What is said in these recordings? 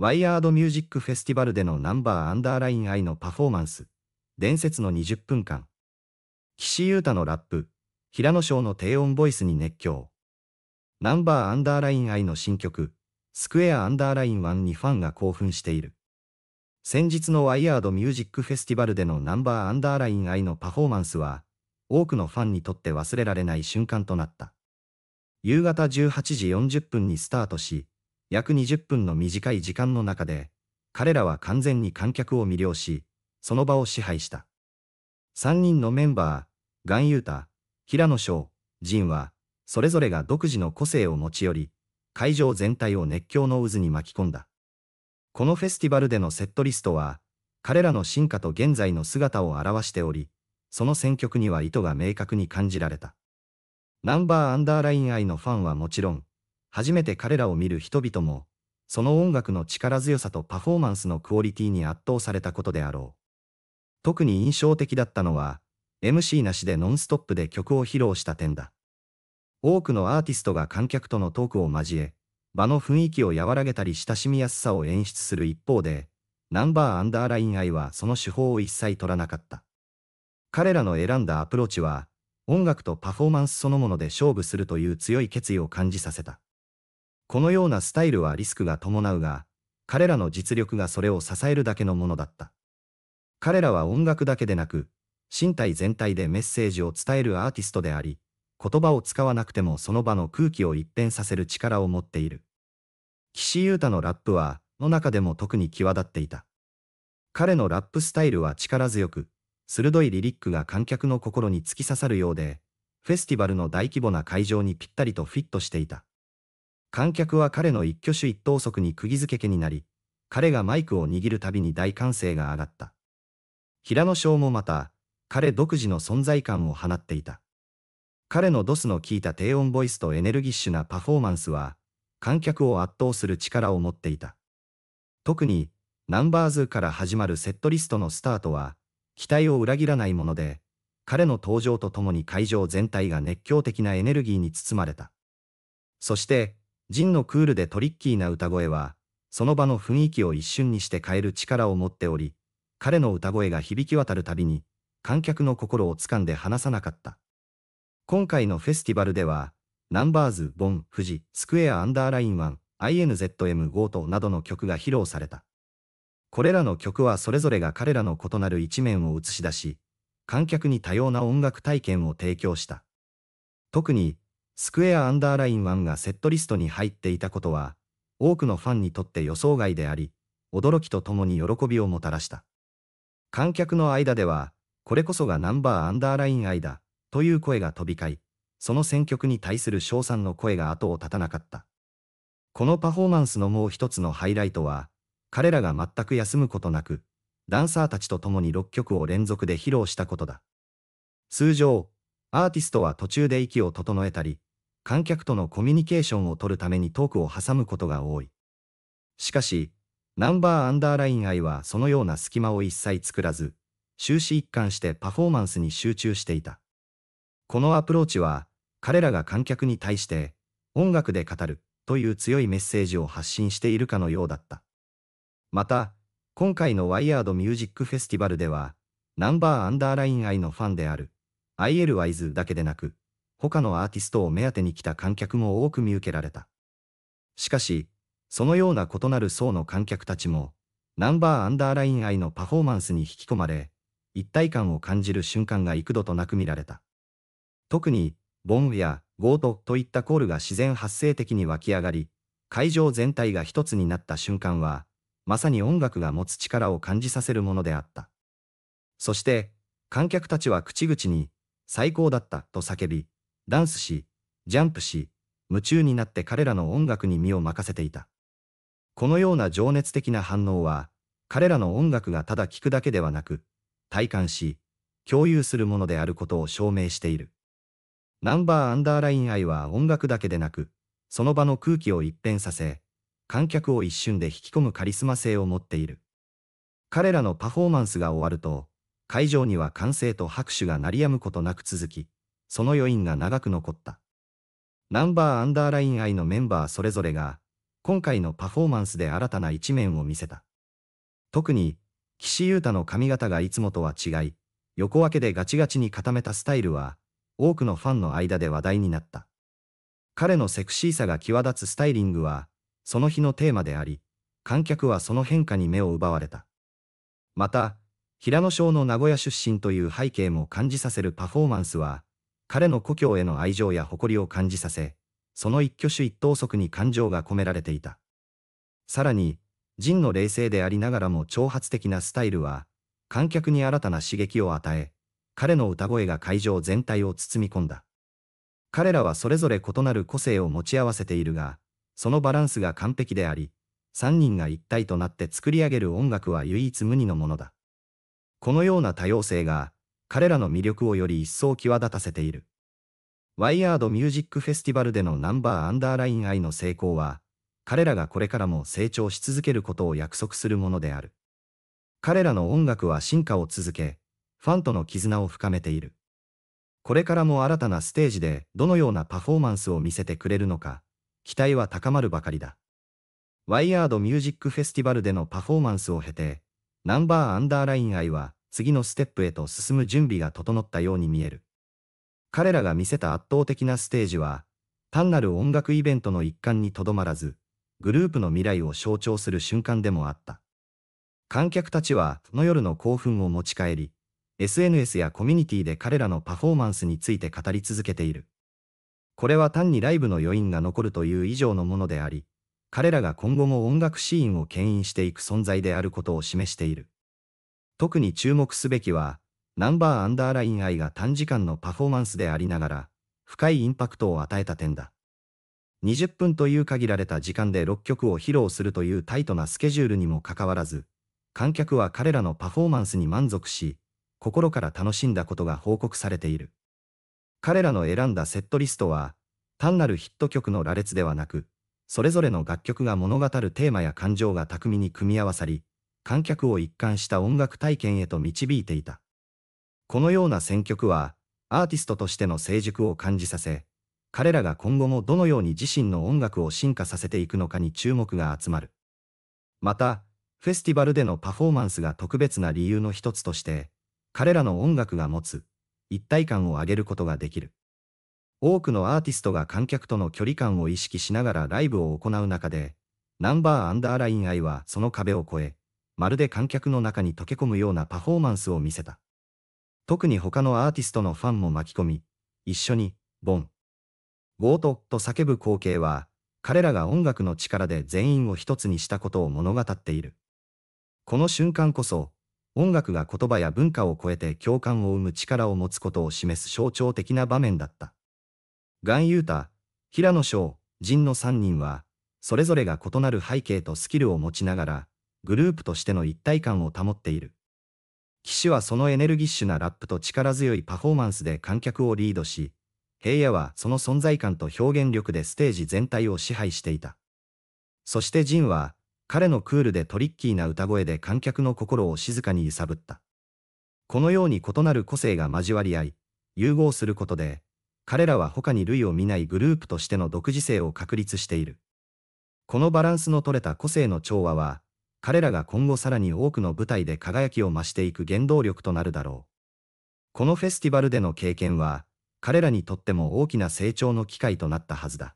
ワイヤードミュージックフェスティバルでのナンバーアンダーラインアイのパフォーマンス、伝説の20分間。岸優太のラップ、平野翔の低音ボイスに熱狂。ナンバーアンダーラインアイの新曲、スクエアアンダーライン1にファンが興奮している。先日のワイヤードミュージックフェスティバルでのナンバーアンダーラインアイのパフォーマンスは、多くのファンにとって忘れられない瞬間となった。夕方18時40分にスタートし、約20分の短い時間の中で、彼らは完全に観客を魅了し、その場を支配した。3人のメンバー、ガンユータ、平野翔、ジンは、それぞれが独自の個性を持ち寄り、会場全体を熱狂の渦に巻き込んだ。このフェスティバルでのセットリストは、彼らの進化と現在の姿を表しており、その選曲には意図が明確に感じられた。ナンバーアンダーライン愛のファンはもちろん、初めて彼らを見る人々も、その音楽の力強さとパフォーマンスのクオリティに圧倒されたことであろう。特に印象的だったのは、MC なしでノンストップで曲を披露した点だ。多くのアーティストが観客とのトークを交え、場の雰囲気を和らげたり親しみやすさを演出する一方で、ナンバーアンダーライン愛はその手法を一切取らなかった。彼らの選んだアプローチは、音楽とパフォーマンスそのもので勝負するという強い決意を感じさせた。このようなスタイルはリスクが伴うが、彼らの実力がそれを支えるだけのものだった。彼らは音楽だけでなく、身体全体でメッセージを伝えるアーティストであり、言葉を使わなくてもその場の空気を一変させる力を持っている。岸優太のラップは、の中でも特に際立っていた。彼のラップスタイルは力強く、鋭いリリックが観客の心に突き刺さるようで、フェスティバルの大規模な会場にぴったりとフィットしていた。観客は彼の一挙手一投足に釘付けになり、彼がマイクを握るたびに大歓声が上がった。平野翔もまた、彼独自の存在感を放っていた。彼のドスの効いた低音ボイスとエネルギッシュなパフォーマンスは、観客を圧倒する力を持っていた。特に、ナンバーズから始まるセットリストのスタートは、期待を裏切らないもので、彼の登場とともに会場全体が熱狂的なエネルギーに包まれた。そして、ジンのクールでトリッキーな歌声は、その場の雰囲気を一瞬にして変える力を持っており、彼の歌声が響き渡るたびに、観客の心を掴んで離さなかった。今回のフェスティバルでは、ナンバーズ、ボン、フジ、スクエアアンダーライン1、i n z m ートなどの曲が披露された。これらの曲はそれぞれが彼らの異なる一面を映し出し、観客に多様な音楽体験を提供した。特に、スクエアアンダーライン1がセットリストに入っていたことは、多くのファンにとって予想外であり、驚きとともに喜びをもたらした。観客の間では、これこそがナンバーアンダーライン愛だ、という声が飛び交い、その選曲に対する賞賛の声が後を絶たなかった。このパフォーマンスのもう一つのハイライトは、彼らが全く休むことなく、ダンサーたちと共に6曲を連続で披露したことだ。通常、アーティストは途中で息を整えたり、観客とのコミュニケーションを取るためにトークを挟むことが多い。しかし、ナンバーアンダーライン愛はそのような隙間を一切作らず、終始一貫してパフォーマンスに集中していた。このアプローチは、彼らが観客に対して、音楽で語るという強いメッセージを発信しているかのようだった。また、今回のワイヤードミュージックフェスティバルでは、ナンバーアンダーライン愛のファンである、IL ワイズだけでなく、他のアーティストを目当てに来た観客も多く見受けられた。しかし、そのような異なる層の観客たちも、ナンバーアンダーライン愛のパフォーマンスに引き込まれ、一体感を感じる瞬間が幾度となく見られた。特に、ボンやゴートといったコールが自然発生的に湧き上がり、会場全体が一つになった瞬間は、まさに音楽が持つ力を感じさせるものであった。そして、観客たちは口々に、最高だったと叫び、ダンスし、ジャンプし、夢中になって彼らの音楽に身を任せていた。このような情熱的な反応は、彼らの音楽がただ聴くだけではなく、体感し、共有するものであることを証明している。ナンバーアンダーライン愛は音楽だけでなく、その場の空気を一変させ、観客を一瞬で引き込むカリスマ性を持っている。彼らのパフォーマンスが終わると、会場には歓声と拍手が鳴り止むことなく続き、その余韻が長く残った。ナンバーアンダーライン愛のメンバーそれぞれが、今回のパフォーマンスで新たな一面を見せた。特に、岸優太の髪型がいつもとは違い、横分けでガチガチに固めたスタイルは、多くのファンの間で話題になった。彼のセクシーさが際立つスタイリングは、その日のテーマであり、観客はその変化に目を奪われた。また、平野省の名古屋出身という背景も感じさせるパフォーマンスは、彼の故郷への愛情や誇りを感じさせ、その一挙手一投足に感情が込められていた。さらに、ジンの冷静でありながらも挑発的なスタイルは、観客に新たな刺激を与え、彼の歌声が会場全体を包み込んだ。彼らはそれぞれ異なる個性を持ち合わせているが、そのバランスが完璧であり、三人が一体となって作り上げる音楽は唯一無二のものだ。このような多様性が、彼らの魅力をより一層際立たせている。ワイヤードミュージックフェスティバルでのナンバーアンダーライン愛の成功は、彼らがこれからも成長し続けることを約束するものである。彼らの音楽は進化を続け、ファンとの絆を深めている。これからも新たなステージでどのようなパフォーマンスを見せてくれるのか、期待は高まるばかりだ。ワイヤードミュージックフェスティバルでのパフォーマンスを経て、ナンバーアンダーライン愛は次のステップへと進む準備が整ったように見える。彼らが見せた圧倒的なステージは、単なる音楽イベントの一環にとどまらず、グループの未来を象徴する瞬間でもあった。観客たちは、その夜の興奮を持ち帰り、SNS やコミュニティで彼らのパフォーマンスについて語り続けている。これは単にライブの余韻が残るという以上のものであり、彼らが今後も音楽シーンを牽引していく存在であることを示している。特に注目すべきは、ナンバーアンダーライン愛が短時間のパフォーマンスでありながら、深いインパクトを与えた点だ。20分という限られた時間で6曲を披露するというタイトなスケジュールにもかかわらず、観客は彼らのパフォーマンスに満足し、心から楽しんだことが報告されている。彼らの選んだセットリストは、単なるヒット曲の羅列ではなく、それぞれの楽曲が物語るテーマや感情が巧みに組み合わさり、観客を一貫した音楽体験へと導いていた。このような選曲は、アーティストとしての成熟を感じさせ、彼らが今後もどのように自身の音楽を進化させていくのかに注目が集まる。また、フェスティバルでのパフォーマンスが特別な理由の一つとして、彼らの音楽が持つ一体感を上げることができる。多くのアーティストが観客との距離感を意識しながらライブを行う中で、ナンバーアンダーライン愛はその壁を越え、まるで観客の中に溶け込むようなパフォーマンスを見せた。特に他のアーティストのファンも巻き込み、一緒に、ボン、ゴートと叫ぶ光景は、彼らが音楽の力で全員を一つにしたことを物語っている。この瞬間こそ、音楽が言葉や文化を超えて共感を生む力を持つことを示す象徴的な場面だった。ガン・ユータ、平野翔、陣の3人は、それぞれが異なる背景とスキルを持ちながら、グループとしての一体感を保っている。騎手はそのエネルギッシュなラップと力強いパフォーマンスで観客をリードし、平野はその存在感と表現力でステージ全体を支配していた。そしてジンは、彼のクールでトリッキーな歌声で観客の心を静かに揺さぶった。このように異なる個性が交わり合い、融合することで、彼らは他に類を見ないグループとしての独自性を確立している。このバランスの取れた個性の調和は、彼らが今後さらに多くの舞台で輝きを増していく原動力となるだろう。このフェスティバルでの経験は、彼らにとっても大きな成長の機会となったはずだ。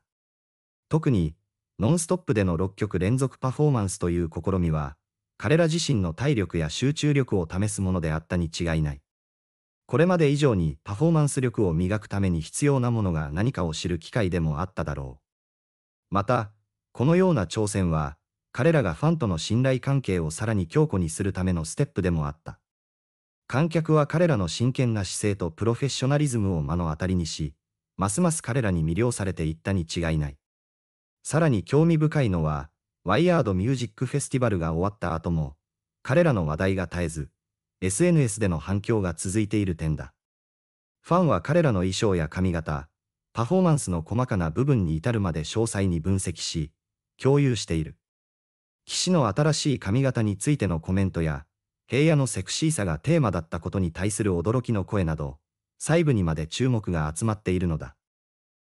特に、ノンストップでの6曲連続パフォーマンスという試みは、彼ら自身の体力や集中力を試すものであったに違いない。これまで以上にパフォーマンス力を磨くために必要なものが何かを知る機会でもあっただろう。また、このような挑戦は、彼らがファンとの信頼関係をさらに強固にするためのステップでもあった。観客は彼らの真剣な姿勢とプロフェッショナリズムを目の当たりにし、ますます彼らに魅了されていったに違いない。さらに興味深いのは、ワイヤードミュージックフェスティバルが終わった後も、彼らの話題が絶えず、SNS での反響が続いている点だ。ファンは彼らの衣装や髪型、パフォーマンスの細かな部分に至るまで詳細に分析し、共有している。岸の新しい髪型についてのコメントや、平野のセクシーさがテーマだったことに対する驚きの声など、細部にまで注目が集まっているのだ。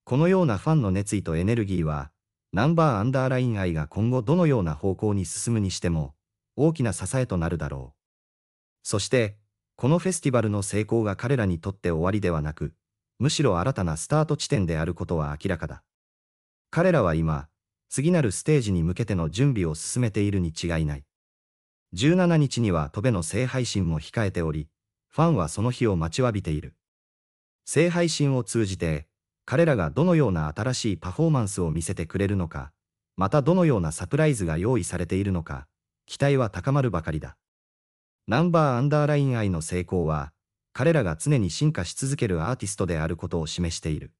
このようなファンの熱意とエネルギーは、ナンバーアンダーライン愛が今後どのような方向に進むにしても、大きな支えとなるだろう。そして、このフェスティバルの成功が彼らにとって終わりではなく、むしろ新たなスタート地点であることは明らかだ。彼らは今、次なるステージに向けての準備を進めているに違いない。17日には戸辺の聖配信も控えており、ファンはその日を待ちわびている。聖配信を通じて、彼らがどのような新しいパフォーマンスを見せてくれるのか、またどのようなサプライズが用意されているのか、期待は高まるばかりだ。ナンバーアンダーライン愛の成功は、彼らが常に進化し続けるアーティストであることを示している。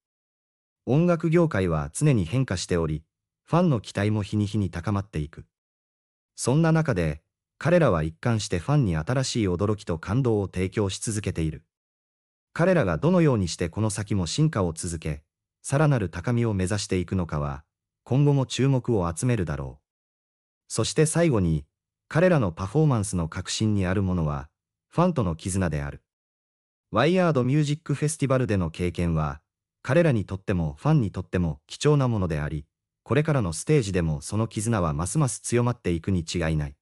音楽業界は常に変化しており、ファンの期待も日に日に高まっていく。そんな中で、彼らは一貫してファンに新しい驚きと感動を提供し続けている。彼らがどのようにしてこの先も進化を続け、さらなる高みを目指していくのかは、今後も注目を集めるだろう。そして最後に、彼らのパフォーマンスの核心にあるものは、ファンとの絆である。ワイヤードミュージックフェスティバルでの経験は、彼らにとってもファンにとっても貴重なものであり、これからのステージでもその絆はますます強まっていくに違いない。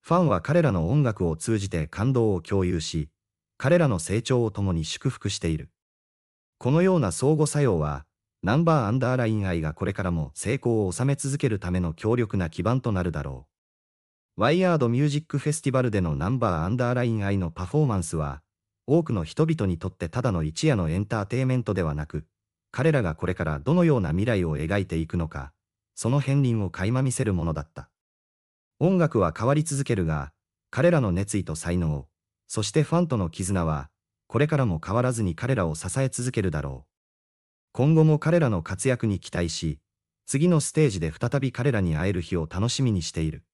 ファンは彼らの音楽を通じて感動を共有し、彼らの成長を共に祝福している。このような相互作用は、ナンバーアンダーライン愛がこれからも成功を収め続けるための強力な基盤となるだろう。ワイヤードミュージックフェスティバルでのナンバーアンダーライン愛のパフォーマンスは、多くの人々にとってただの一夜のエンターテイメントではなく、彼らがこれからどのような未来を描いていくのか、その片鱗を垣間見せるものだった。音楽は変わり続けるが、彼らの熱意と才能、そしてファンとの絆は、これからも変わらずに彼らを支え続けるだろう。今後も彼らの活躍に期待し、次のステージで再び彼らに会える日を楽しみにしている。